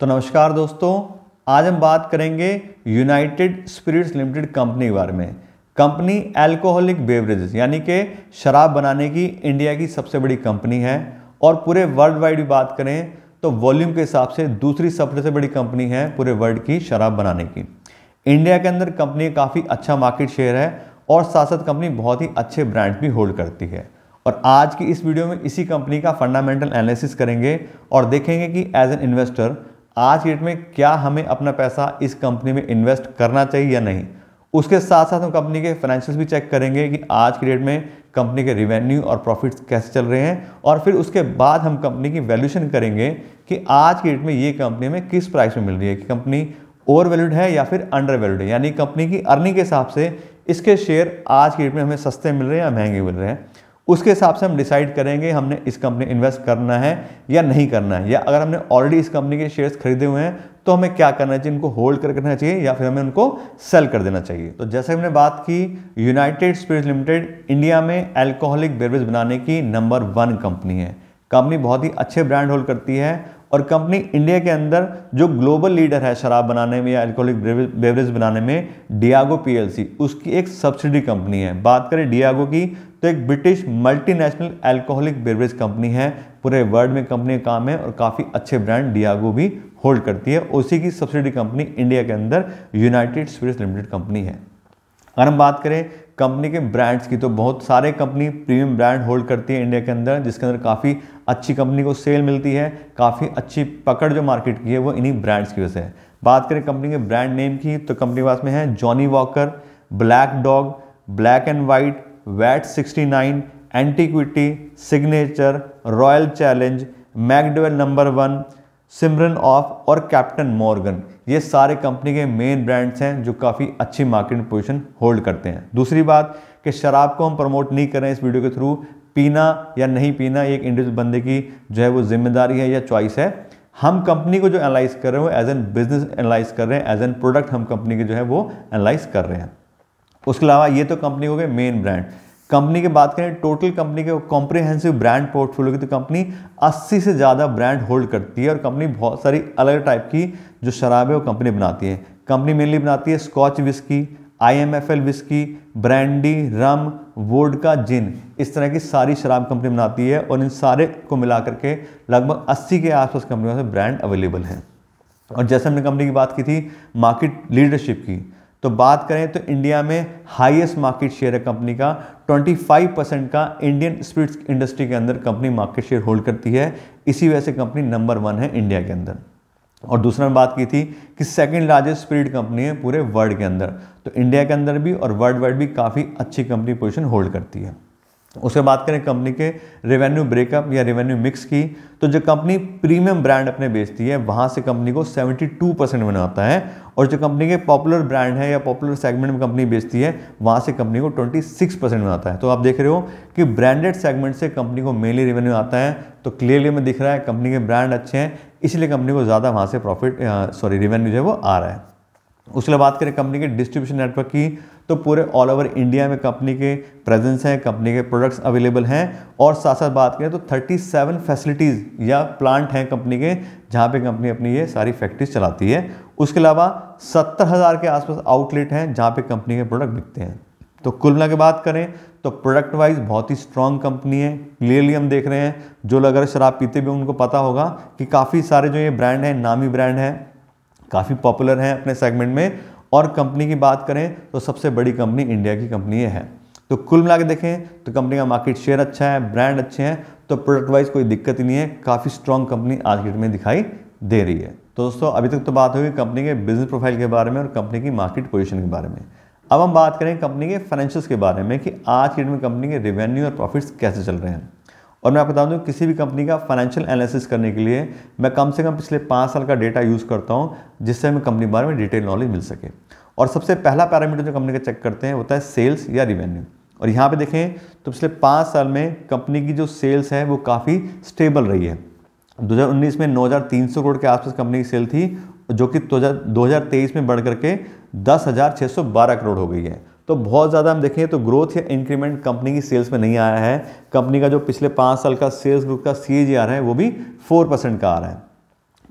तो नमस्कार दोस्तों आज हम बात करेंगे यूनाइटेड स्पिरिट्स लिमिटेड कंपनी के बारे में कंपनी एल्कोहलिक बेवरेजेस यानी कि शराब बनाने की इंडिया की सबसे बड़ी कंपनी है और पूरे वर्ल्ड वाइड भी बात करें तो वॉल्यूम के हिसाब से दूसरी सबसे बड़ी कंपनी है पूरे वर्ल्ड की शराब बनाने की इंडिया के अंदर कंपनी काफ़ी अच्छा मार्केट शेयर है और साथ साथ कंपनी बहुत ही अच्छे ब्रांड भी होल्ड करती है और आज की इस वीडियो में इसी कंपनी का फंडामेंटल एनालिसिस करेंगे और देखेंगे कि एज एन इन्वेस्टर आज की डेट में क्या हमें अपना पैसा इस कंपनी में इन्वेस्ट करना चाहिए या नहीं उसके साथ साथ हम कंपनी के फाइनेंशियल्स भी चेक करेंगे कि आज की डेट में कंपनी के रिवेन्यू और प्रॉफिट्स कैसे चल रहे हैं और फिर उसके बाद हम कंपनी की वैल्यूशन करेंगे कि आज की डेट में ये कंपनी में किस प्राइस में मिल रही है कि कंपनी ओवर वैल्यूड है या फिर अंडर वैल्यूड है यानी कंपनी की अर्निंग के हिसाब से इसके शेयर आज की डेट में हमें सस्ते मिल रहे हैं या महंगे मिल रहे हैं उसके हिसाब से हम डिसाइड करेंगे हमने इस कंपनी इन्वेस्ट करना है या नहीं करना है या अगर हमने ऑलरेडी इस कंपनी के शेयर्स खरीदे हुए हैं तो हमें क्या करना चाहिए इनको होल्ड कर रखना चाहिए या फिर हमें उनको सेल कर देना चाहिए तो जैसे हमने बात की यूनाइटेड स्पिरिट्स लिमिटेड इंडिया में एल्कोहलिक बेवरेज बनाने की नंबर वन कंपनी है कंपनी बहुत ही अच्छे ब्रांड होल्ड करती है और कंपनी इंडिया के अंदर जो ग्लोबल लीडर है शराब बनाने में या एल्कोहलिक बेवरेज बनाने में डियागो पीएलसी उसकी एक सब्सिडी कंपनी है बात करें डियागो की तो एक British multinational alcoholic beverage company है पूरे वर्ल्ड में कंपनी काम है और काफ़ी अच्छे ब्रांड डियागो भी होल्ड करती है उसी की सब्सिडी कंपनी इंडिया के अंदर यूनाइटेड स्पिरिट्स लिमिटेड कंपनी है अगर हम बात करें कंपनी के ब्रांड्स की तो बहुत सारे कंपनी प्रीमियम ब्रांड होल्ड करती है इंडिया के अंदर जिसके अंदर काफ़ी अच्छी कंपनी को सेल मिलती है काफ़ी अच्छी पकड़ जो मार्केट की है वो इन्हीं ब्रांड्स की वजह से है बात करें कंपनी के ब्रांड नेम की तो कंपनी के पास में है Johnnie Walker Black Dog Black and White VAT 69, Antiquity Signature Royal Challenge McDowell's number one Smirnoff और कैप्टन मॉर्गन ये सारे कंपनी के मेन ब्रांड्स हैं जो काफ़ी अच्छी मार्केट पोजीशन होल्ड करते हैं दूसरी बात कि शराब को हम प्रमोट नहीं कर रहे हैं इस वीडियो के थ्रू पीना या नहीं पीना एक इंडिविजुअल बंदे की जो है वो जिम्मेदारी है या चॉइस है हम कंपनी को जो एनालाइज कर रहे हैं वो एज एन बिजनेस एनालाइज कर रहे हैं एज एन प्रोडक्ट हम कंपनी के जो है वो एनालाइज कर रहे हैं उसके अलावा ये तो कंपनी हो गए मेन ब्रांड कंपनी की बात करें टोटल कंपनी के कॉम्प्रिहेंसिव ब्रांड पोर्टफोलियो की तो कंपनी 80 से ज़्यादा ब्रांड होल्ड करती है और कंपनी बहुत सारी अलग टाइप की जो शराब है वो कंपनी बनाती है कंपनी मेनली बनाती है Scotch whisky I M F L whisky brandy rum vodka gin इस तरह की सारी शराब कंपनी बनाती है और इन सारे को मिला करके लगभग अस्सी के आसपास कंपनियों से ब्रांड अवेलेबल हैं और जैसे हमने कंपनी की बात की थी मार्केट लीडरशिप की तो बात करें तो इंडिया में हाईएस्ट मार्केट शेयर है कंपनी का 25 परसेंट का इंडियन स्पिरिट्स इंडस्ट्री के अंदर कंपनी मार्केट शेयर होल्ड करती है इसी वजह से कंपनी नंबर वन है इंडिया के अंदर और दूसरा बात की थी कि सेकंड लार्जेस्ट स्पिरिट कंपनी है पूरे वर्ल्ड के अंदर तो इंडिया के अंदर भी और वर्ल्ड वाइड भी काफ़ी अच्छी कंपनी पोजिशन होल्ड करती है उसके बात करें कंपनी के रेवेन्यू ब्रेकअप या रेवेन्यू मिक्स की तो जो कंपनी प्रीमियम ब्रांड अपने बेचती है वहाँ से कंपनी को 72 परसेंट बनाता है और जो कंपनी के पॉपुलर ब्रांड है या पॉपुलर सेगमेंट में कंपनी बेचती है वहाँ से कंपनी को 26 परसेंट बनाता है तो आप देख रहे हो कि ब्रांडेड सेगमेंट से कंपनी को मेनली रेवेन्यू आता है तो क्लियरली में दिख रहा है कंपनी के ब्रांड अच्छे हैं इसलिए कंपनी को ज़्यादा वहाँ से प्रॉफिट सॉरी रेवेन्यू जो है वो आ रहा है उसके लिए बात करें कंपनी के डिस्ट्रीब्यूशन नेटवर्क की तो पूरे ऑल ओवर इंडिया में कंपनी के प्रेजेंस हैं कंपनी के प्रोडक्ट्स अवेलेबल हैं और साथ साथ बात करें तो 37 फैसिलिटीज़ या प्लांट हैं कंपनी के जहाँ पे कंपनी अपनी ये सारी फैक्ट्रीज चलाती है उसके अलावा सत्तर हज़ार के आसपास आउटलेट हैं जहाँ पे कंपनी के प्रोडक्ट बिकते हैं तो कुल मिला के बात करें तो प्रोडक्ट वाइज बहुत ही स्ट्रांग कंपनी है क्लियरली हम देख रहे हैं जो लोग अगर शराब पीते भी उनको पता होगा कि काफ़ी सारे जो ये ब्रांड हैं नामी ब्रांड हैं काफ़ी पॉपुलर हैं अपने सेगमेंट में और कंपनी की बात करें तो सबसे बड़ी कंपनी इंडिया की कंपनी है तो कुल मिला देखें तो कंपनी का मार्केट शेयर अच्छा है ब्रांड अच्छे हैं तो प्रोडक्ट वाइज कोई दिक्कत ही नहीं है काफ़ी स्ट्रॉन्ग कंपनी आज की डेट में दिखाई दे रही है तो दोस्तों अभी तक तो बात हुई कंपनी के बिजनेस प्रोफाइल के बारे में और कंपनी की मार्केट पोजिशन के बारे में अब हम बात करें कंपनी के फाइनेंशियल्स के बारे में कि आज की डेट में कंपनी के रेवेन्यू और प्रॉफिट्स कैसे चल रहे हैं और मैं आपको बता दूँ किसी भी कंपनी का फाइनेंशियल एनालिसिस करने के लिए मैं कम से कम पिछले पाँच साल का डेटा यूज़ करता हूँ जिससे हमें कंपनी के बारे में डिटेल नॉलेज मिल सके और सबसे पहला पैरामीटर जो कंपनी का चेक करते हैं होता है सेल्स या रिवेन्यू और यहाँ पे देखें तो पिछले पाँच साल में कंपनी की जो सेल्स है वो काफ़ी स्टेबल रही है 2019 में 9,300 करोड़ के आसपास कंपनी की सेल थी जो कि 2023 में बढ़ करके दस करोड़ हो गई है तो बहुत ज़्यादा हम देखें तो ग्रोथ या इंक्रीमेंट कंपनी की सेल्स में नहीं आया है कंपनी का जो पिछले पाँच साल का सेल्स ग्रोथ का सी है वो भी फोर परसेंट का आ रहा है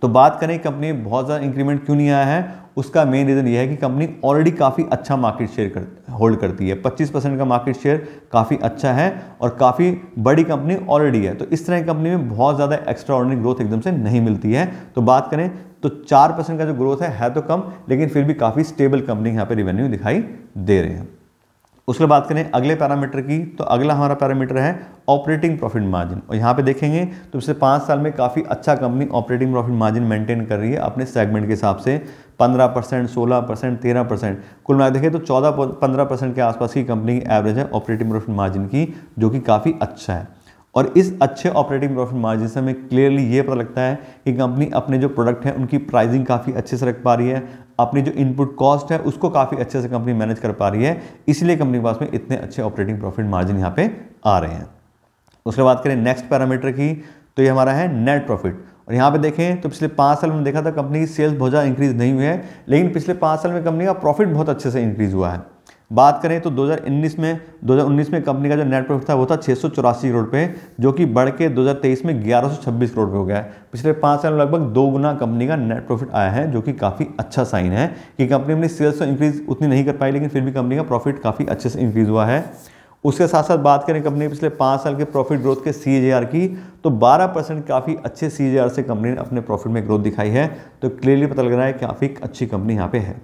तो बात करें कंपनी बहुत ज़्यादा इंक्रीमेंट क्यों नहीं आया है उसका मेन रीज़न यह है कि कंपनी ऑलरेडी काफ़ी अच्छा मार्केट शेयर कर होल्ड करती है 25 परसेंट का मार्केट शेयर काफ़ी अच्छा है और काफ़ी बड़ी कंपनी ऑलरेडी है तो इस तरह की कंपनी में बहुत ज़्यादा एक्स्ट्रा ऑर्डनरी ग्रोथ एकदम से नहीं मिलती है तो बात करें तो चार परसेंट का जो ग्रोथ है है तो कम लेकिन फिर भी काफ़ी स्टेबल कंपनी यहाँ पे रिवेन्यू दिखाई दे रहे हैं उसके बात करें अगले पैरामीटर की तो अगला हमारा पैरामीटर है ऑपरेटिंग प्रॉफिट मार्जिन और यहाँ पे देखेंगे तो पिछले पाँच साल में काफ़ी अच्छा company operating profit margin maintain कर रही है अपने सेगमेंट के हिसाब से 15 परसेंट सोलह परसेंट तेरह परसेंट कुल मिला देखें तो 14 पंद्रह परसेंट के आसपास की कंपनी की एवरेज है ऑपरेटिंग प्रॉफिट मार्जिन की जो कि काफ़ी अच्छा है और इस अच्छे ऑपरेटिंग प्रॉफिट मार्जिन से हमें क्लियरली ये पता लगता है कि कंपनी अपने जो प्रोडक्ट हैं उनकी प्राइसिंग काफ़ी अच्छे से रख पा रही है अपनी जो इनपुट कॉस्ट है उसको काफ़ी अच्छे से कंपनी मैनेज कर पा रही है इसलिए कंपनी के पास में इतने अच्छे ऑपरेटिंग प्रॉफिट मार्जिन यहाँ पर आ रहे हैं उसके बाद करें नेक्स्ट पैरामीटर की तो ये हमारा है नेट प्रॉफिट और यहाँ पे देखें तो पिछले पाँच साल में देखा था कंपनी की सेल्स बहुत ज़्यादा इंक्रीज़ नहीं हुई है लेकिन पिछले पाँच साल में कंपनी का प्रॉफिट बहुत अच्छे से इंक्रीज़ हुआ है बात करें तो 2019 में 2019 में कंपनी का जो नेट प्रॉफिट था वो था छः करोड़ पे जो कि बढ़ के 2023 में 1126 करोड़ पे हो गया है पिछले पाँच साल में लगभग दो गुना कंपनी का नेट प्रॉफिट आया है जो कि काफ़ी अच्छा साइन है कि कंपनी अपनी सेल्स तो इंक्रीज़ उतनी नहीं कर पाई लेकिन फिर भी कंपनी का प्रॉफिट काफ़ी अच्छे से इंक्रीज़ हुआ है उसके साथ साथ बात करें कंपनी पिछले पाँच साल के प्रॉफिट ग्रोथ के सी की तो 12 परसेंट काफ़ी अच्छे सी से कंपनी ने अपने प्रॉफिट में ग्रोथ दिखाई है तो क्लियरली पता लग रहा है काफ़ी अच्छी कंपनी यहाँ पे है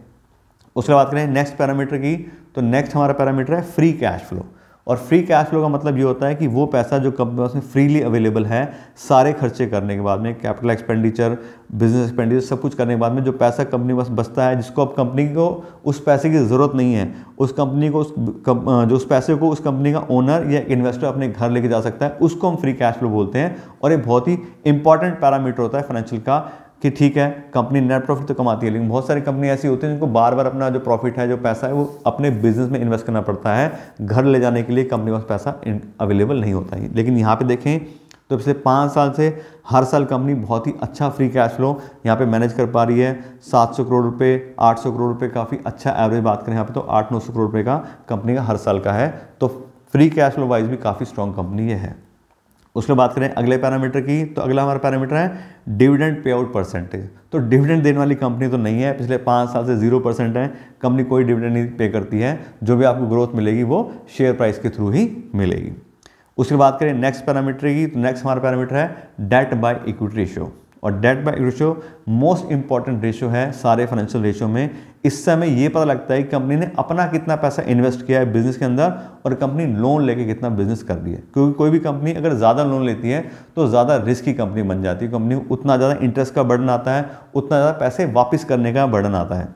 उसके बाद करें नेक्स्ट पैरामीटर की तो नेक्स्ट हमारा पैरामीटर है फ्री कैश फ्लो और फ्री कैश फ्लो का मतलब ये होता है कि वो पैसा जो कंपनी उसमें फ्रीली अवेलेबल है सारे खर्चे करने के बाद में कैपिटल एक्सपेंडिचर बिजनेस एक्सपेंडिचर सब कुछ करने के बाद में जो पैसा कंपनी बस बचता है जिसको अब कंपनी को उस पैसे की ज़रूरत नहीं है उस कंपनी को उस कम, जो उस पैसे को उस कंपनी का ओनर या इन्वेस्टर अपने घर लेके जा सकता है उसको हम फ्री कैश फ्लो बोलते हैं और ये बहुत ही इंपॉर्टेंट पैरामीटर होता है फाइनेंशियल का कि ठीक है कंपनी नेट प्रॉफिट तो कमाती है लेकिन बहुत सारी कंपनी ऐसी होती है जिनको बार बार अपना जो प्रॉफिट है जो पैसा है वो अपने बिजनेस में इन्वेस्ट करना पड़ता है घर ले जाने के लिए कंपनी के पास पैसा अवेलेबल नहीं होता है लेकिन यहाँ पे देखें तो पिछले पाँच साल से हर साल कंपनी बहुत ही अच्छा फ्री कैश फ्लो यहाँ पे मैनेज कर पा रही है 700 करोड़ रुपए 800 करोड़ रुपए काफ़ी अच्छा एवरेज बात करें यहाँ पे तो आठ नौ सौ करोड़ रुपए का कंपनी का हर साल का है तो फ्री कैश फ्लो वाइज भी काफ़ी स्ट्रॉन्ग कंपनी ये है उसमें बात करें अगले पैरामीटर की तो अगला हमारा पैरामीटर है डिविडेंड पे आउट परसेंटेज तो डिविडेंड देने वाली कंपनी तो नहीं है पिछले पाँच साल से जीरो परसेंट है कंपनी कोई डिविडेंड नहीं पे करती है जो भी आपको ग्रोथ मिलेगी वो शेयर प्राइस के थ्रू ही मिलेगी उसके बात करें नेक्स्ट पैरामीटर की तो नेक्स्ट हमारा पैरामीटर है डेट बाय इक्विटी रेशियो और debt by ratio most important ratio है सारे फाइनेंशियल रेशियो में इससे हमें ये पता लगता है कि कंपनी ने अपना कितना पैसा इन्वेस्ट किया है बिजनेस के अंदर और कंपनी लोन लेके कितना बिजनेस कर रही है क्योंकि कोई भी कंपनी अगर ज़्यादा लोन लेती है तो ज़्यादा रिस्क की कंपनी बन जाती है कंपनी उतना ज़्यादा इंटरेस्ट का बर्डन आता है उतना ज़्यादा पैसे वापस करने का बर्डन आता है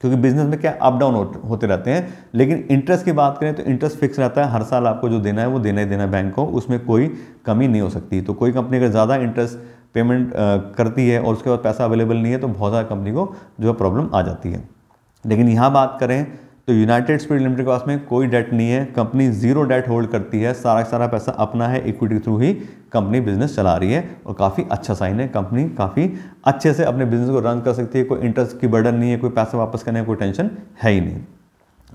क्योंकि बिजनेस में क्या अप डाउन होते रहते हैं लेकिन इंटरेस्ट की बात करें तो इंटरेस्ट फिक्स रहता है हर साल आपको जो देना है वो देना ही देना बैंक को उसमें कोई कमी नहीं हो सकती तो कोई कंपनी अगर ज़्यादा इंटरेस्ट पेमेंट करती है और उसके बाद पैसा अवेलेबल नहीं है तो बहुत ज़्यादा कंपनी को जो है प्रॉब्लम आ जाती है लेकिन यहाँ बात करें तो यूनाइटेड स्पीड लिमिटेड के पास में कोई डेट नहीं है कंपनी जीरो डेट होल्ड करती है सारा सारा पैसा अपना है इक्विटी थ्रू ही कंपनी बिजनेस चला रही है और काफ़ी अच्छा साइन है कंपनी काफ़ी अच्छे से अपने बिजनेस को रन कर सकती है कोई इंटरेस्ट की बर्डन नहीं है कोई पैसा वापस करने का कोई टेंशन है ही नहीं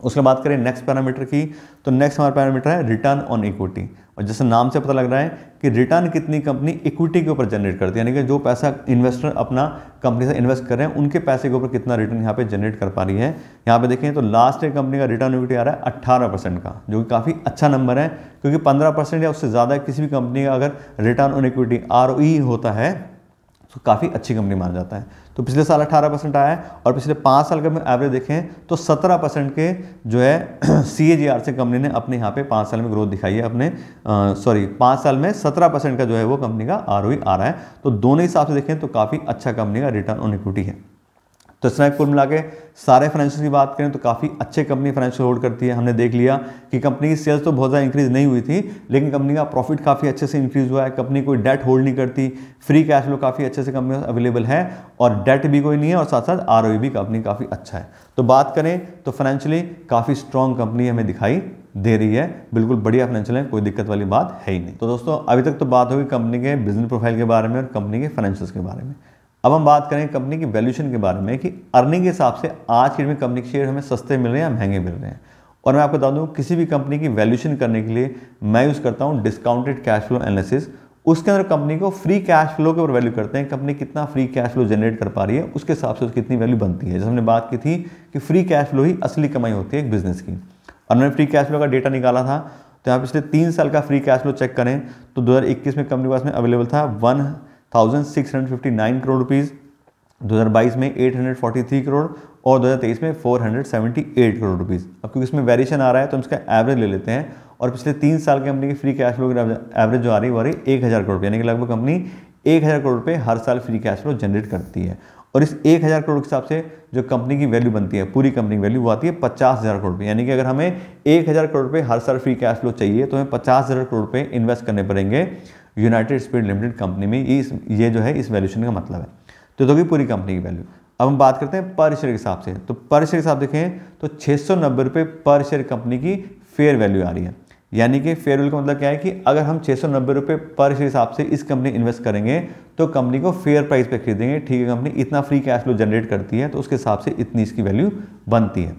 उसके बाद करें नेक्स्ट पैरामीटर की तो नेक्स्ट हमारा पैरामीटर है रिटर्न ऑन इक्विटी और जैसे नाम से पता लग रहा है कि रिटर्न कितनी कंपनी इक्विटी के ऊपर जनरेट करती है यानी कि जो पैसा इन्वेस्टर अपना कंपनी से इन्वेस्ट कर रहे हैं उनके पैसे के ऊपर कितना रिटर्न यहाँ पे जनरेट कर पा रही है यहाँ पे देखें तो लास्ट ईयर कंपनी का रिटर्न इक्विटी आ रहा है अट्ठारह परसेंट का जो कि काफ़ी अच्छा नंबर है क्योंकि पंद्रह परसेंट या उससे ज़्यादा किसी भी कंपनी का अगर रिटर्न ऑन इक्विटी आर होता है तो काफ़ी अच्छी कंपनी माना जाता है तो पिछले साल 18 परसेंट आया है और पिछले पाँच साल का एवरेज देखें तो 17 परसेंट के जो है सी से कंपनी ने अपने यहाँ पे पाँच साल में ग्रोथ दिखाई है अपने सॉरी पाँच साल में 17 परसेंट का जो है वो कंपनी का आर e आ रहा है तो दोनों हिसाब से देखें तो काफ़ी अच्छा कंपनी का रिटर्न ऑन इक्विटी है तो स्नैप कुल मिला के सारे फाइनेंशियल की बात करें तो काफ़ी अच्छे कंपनी फाइनेंशियल होल्ड करती है हमने देख लिया कि कंपनी की सेल्स तो बहुत ज़्यादा इंक्रीज नहीं हुई थी लेकिन कंपनी का प्रॉफिट काफ़ी अच्छे से इंक्रीज हुआ है कंपनी कोई डेट होल्ड नहीं करती फ्री कैश फ्लो काफ़ी अच्छे से कंपनी अवेलेबल है और डेट भी कोई नहीं है और साथ साथ आर भी कंपनी काफ़ी अच्छा है तो बात करें तो फाइनेंशियली काफ़ी स्ट्रॉन्ग कंपनी हमें दिखाई दे रही है बिल्कुल बढ़िया फाइनेंशियल है कोई दिक्कत वाली बात है ही नहीं तो दोस्तों अभी तक तो बात होगी कंपनी के बिजनेस प्रोफाइल के बारे में और कंपनी के फाइनेंशियल्स के बारे में अब हम बात करें कंपनी की वैल्यूशन के बारे में कि अर्निंग के हिसाब से आज के में कंपनी के शेयर हमें सस्ते मिल रहे हैं या महंगे मिल रहे हैं और मैं आपको बता दूं किसी भी कंपनी की वैल्यूशन करने के लिए मैं यूज़ करता हूँ डिस्काउंटेड कैश फ्लो एनालिसिस उसके अंदर कंपनी को फ्री कैश फ्लो के ऊपर वैल्यू करते हैं कंपनी कितना फ्री कैश फ्लो जनरेट कर पा रही है उसके हिसाब से उसकी कितनी वैल्यू बनती है जैसे हमने बात की थी कि फ्री कैश फ्लो ही असली कमाई होती है एक बिजनेस की और मैंने फ्री कैश फ्लो का डेटा निकाला था तो यहाँ पिछले तीन साल का फ्री कैश फ्लो चेक करें तो दो में कंपनी के पास में अवेलेबल था one thousand six hundred fifty nine crore rupees 2022 में 843 करोड़ और 2023 में 478 करोड़ रुपीस अब क्योंकि इसमें वेरिएशन आ रहा है तो हम इसका एवरेज ले लेते हैं और पिछले तीन साल की कंपनी की फ्री कैश फ्लो की एवरेज जो आ रही है वो आ रही है एक हज़ार करोड़ यानी कि लगभग कंपनी एक हज़ार करोड़ रुपये हर साल फ्री कैश फ्लो जनरेट करती है और इस एक हज़ार करोड़ के हिसाब से जो कंपनी की वैल्यू बनती है पूरी कंपनी की वैल्यू वो आती है पचास हज़ार करोड़ रुपये यानी कि अगर हमें एक हज़ार करोड़ रुपये हर साल फ्री कैश फ्लो चाहिए तो हमें पचास हज़ार करोड़ रुपये इन्वेस्ट करने पड़ेंगे यूनाइटेड स्पीड लिमिटेड कंपनी में इस ये जो है इस वैल्यूशन का मतलब है तो तो पूरी कंपनी की वैल्यू अब हम बात करते हैं पर शेयर के हिसाब से तो पर शेयर के हिसाब देखें तो छः सौ नब्बे रुपये पर शेयर कंपनी की फेयर वैल्यू आ रही है यानी कि फेयरवेल का मतलब क्या है कि अगर हम छः सौ नब्बे रुपये पर शेयर हिसाब से इस कंपनी इन्वेस्ट करेंगे तो कंपनी को फेयर प्राइस पे खरीदेंगे ठीक है कंपनी इतना फ्री कैश फ्लो जनरेट करती है तो उसके हिसाब से इतनी इसकी वैल्यू बनती है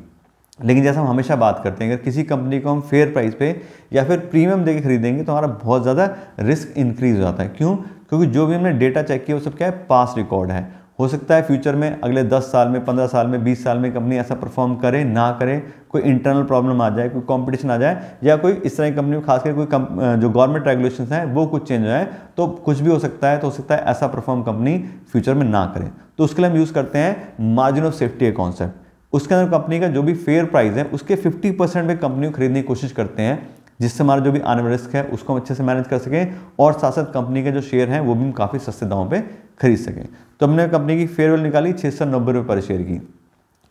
लेकिन जैसा हम हमेशा बात करते हैं अगर किसी कंपनी को हम फेयर प्राइस पे या फिर प्रीमियम दे के खरीदेंगे तो हमारा बहुत ज़्यादा रिस्क इंक्रीज हो जाता है क्यों क्योंकि जो भी हमने डेटा चेक किया वो सब क्या है पास रिकॉर्ड है हो सकता है फ्यूचर में अगले 10 साल में 15 साल में 20 साल में कंपनी ऐसा परफॉर्म करे ना करे कोई इंटरनल प्रॉब्लम आ जाए कोई कंपटीशन आ जाए या कोई इस तरह की कंपनी में खासकर कोई कम, जो गवर्नमेंट रेगुलेशन हैं वो कुछ चेंज हो जाए तो कुछ भी हो सकता है तो हो सकता है ऐसा परफॉर्म कंपनी फ्यूचर में ना करे तो उसके लिए हम यूज़ करते हैं मार्जिन ऑफ सेफ्टी का कॉन्सेप्ट उसके अंदर कंपनी का जो भी फेयर प्राइस है उसके फिफ्टी परसेंट में कंपनी को खरीदने की कोशिश करते हैं जिससे हमारा जो भी आने रिस्क है उसको हम अच्छे से मैनेज कर सकें और साथ साथ कंपनी के जो शेयर हैं वो भी हम काफ़ी सस्ते दामों पे खरीद सकें तो हमने कंपनी की फेयर वैल्यू निकाली छः सौ नब्बे रुपये पर शेयर की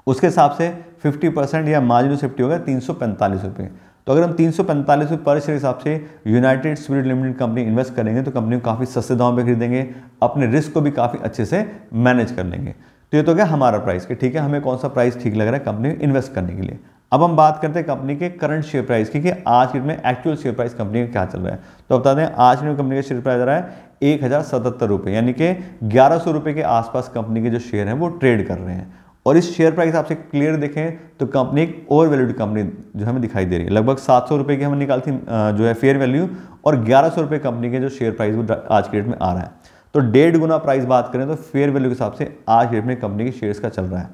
उसके हिसाब से 50 परसेंट या मार्जिन सेफ्टी होगा तीन सौ पैंतालीस रुपये तो अगर हम तीन सौ पैंतालीस रुपये पर शेयर हिसाब से United Spirit Limited company invest करेंगे तो कंपनी को काफ़ी सस्ते दाम पर खरीदेंगे अपने रिस्क को भी काफ़ी अच्छे से मैनेज कर लेंगे तो ये तो क्या हमारा प्राइस के ठीक है हमें कौन सा प्राइस ठीक लग रहा है कंपनी में इन्वेस्ट करने के लिए अब हम बात करते हैं कंपनी के करंट शेयर प्राइस की कि आज में एक्चुअल शेयर प्राइस कंपनी का क्या चल रहा है तो बता दें आज में कंपनी का शेयर प्राइस आ रहा है एक हज़ार सतहत्तर रुपये यानी कि ग्यारह सौ रुपये के आसपास कंपनी के जो शेयर हैं वो ट्रेड कर रहे हैं और इस शेयर प्राइस आपसे क्लियर देखें तो कंपनी एक ओवर वैल्यूड कंपनी जो हमें दिखाई दे रही है लगभग सात सौ रुपये की हमें निकाल थी जो है फेयर वैल्यू और ग्यारह सौ रुपये कंपनी के जो शेयर प्राइस वो आज के डेट में आ रहा है तो डेढ़ गुना प्राइस बात करें तो फेयर वैल्यू के हिसाब से आज के डेट में कंपनी के शेयर्स का चल रहा है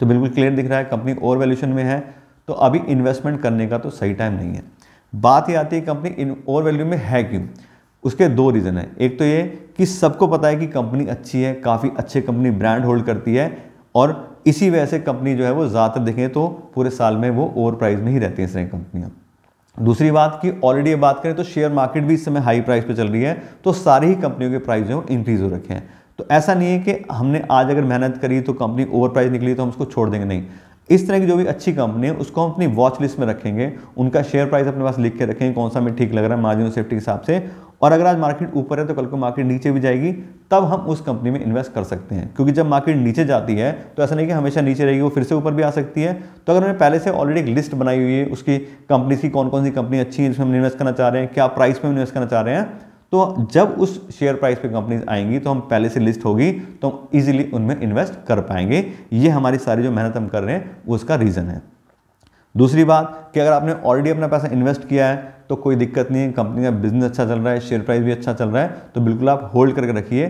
तो बिल्कुल क्लियर दिख रहा है कंपनी ओवर वैल्यूशन में है तो अभी इन्वेस्टमेंट करने का तो सही टाइम नहीं है बात ये आती है कंपनी ओवर वैल्यू में है क्यों उसके दो रीज़न है एक तो ये कि सबको पता है कि कंपनी अच्छी है काफ़ी अच्छे कंपनी ब्रांड होल्ड करती है और इसी वजह से कंपनी जो है वो ज़्यादातर देखें तो पूरे साल में वो ओवर प्राइस में ही रहती हैं सारी कंपनियाँ दूसरी बात की ऑलरेडी ये बात करें तो शेयर मार्केट भी इस समय हाई प्राइस पर चल रही है तो सारी ही कंपनियों के प्राइस जो है इंक्रीज़ हो रखे हैं तो ऐसा नहीं है कि हमने आज अगर मेहनत करी तो कंपनी ओवर प्राइस निकली तो हम उसको छोड़ देंगे नहीं इस तरह की जो भी अच्छी कंपनी है उसको हम अपनी वॉच लिस्ट में रखेंगे उनका शेयर प्राइस अपने पास लिख के रखेंगे कौन सा हमें ठीक लग रहा है मार्जिन सेफ्टी के हिसाब से और अगर आज मार्केट ऊपर है तो कल को मार्केट नीचे भी जाएगी तब हम उस कंपनी में इन्वेस्ट कर सकते हैं क्योंकि जब मार्केट नीचे जाती है तो ऐसा नहीं कि हमेशा नीचे रहेगी वो फिर से ऊपर भी आ सकती है तो अगर हमने पहले से ऑलरेडी एक लिस्ट बनाई हुई है उसकी कंपनी की कौन कौन सी कंपनी अच्छी है जिसमें हम इन्वेस्ट करना चाह रहे हैं क्या प्राइस में इन्वेस्ट करना चाह रहे हैं तो जब उस शेयर प्राइस पे कंपनीज आएंगी तो हम पहले से लिस्ट होगी तो हम इजीली उनमें इन्वेस्ट कर पाएंगे ये हमारी सारी जो मेहनत हम कर रहे हैं उसका रीज़न है दूसरी बात कि अगर आपने ऑलरेडी अपना पैसा इन्वेस्ट किया है तो कोई दिक्कत नहीं है कंपनी का बिजनेस अच्छा चल रहा है शेयर प्राइस भी अच्छा चल रहा है तो बिल्कुल आप होल्ड करके रखिए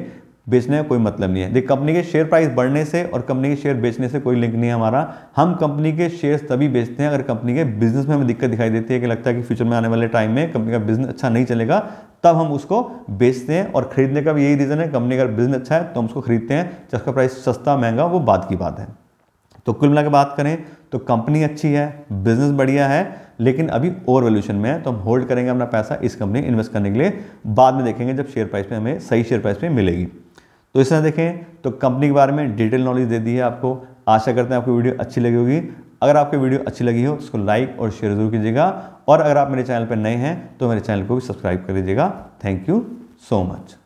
बेचने का कोई मतलब नहीं है देखिए कंपनी के शेयर प्राइस बढ़ने से और कंपनी के शेयर बेचने से कोई लिंक नहीं है हमारा हम कंपनी के शेयर तभी बेचते हैं अगर कंपनी के बिजनेस में हमें दिक्कत दिखाई देती है कि लगता है कि फ्यूचर में आने वाले टाइम में कंपनी का बिजनेस अच्छा नहीं चलेगा तब हम उसको बेचते हैं और खरीदने का भी यही रीज़न है कंपनी का बिजनेस अच्छा है तो हम उसको खरीदते हैं चाहे उसका प्राइस सस्ता महंगा वो बाद की बात है तो कुल मिला बात करें तो कंपनी अच्छी है बिजनेस बढ़िया है लेकिन अभी ओवर वैल्यूशन में है तो हम होल्ड करेंगे अपना पैसा इस कंपनी इन्वेस्ट करने के लिए बाद में देखेंगे जब शेयर प्राइस में हमें सही शेयर प्राइस में मिलेगी तो इस तरह देखें तो कंपनी के बारे में डिटेल नॉलेज दे दी है आपको आशा करते हैं आपको वीडियो अच्छी लगी होगी अगर आपकी वीडियो अच्छी लगी हो उसको लाइक और शेयर जरूर कीजिएगा और अगर आप मेरे चैनल पर नए हैं तो मेरे चैनल को भी सब्सक्राइब कर दीजिएगा थैंक यू सो मच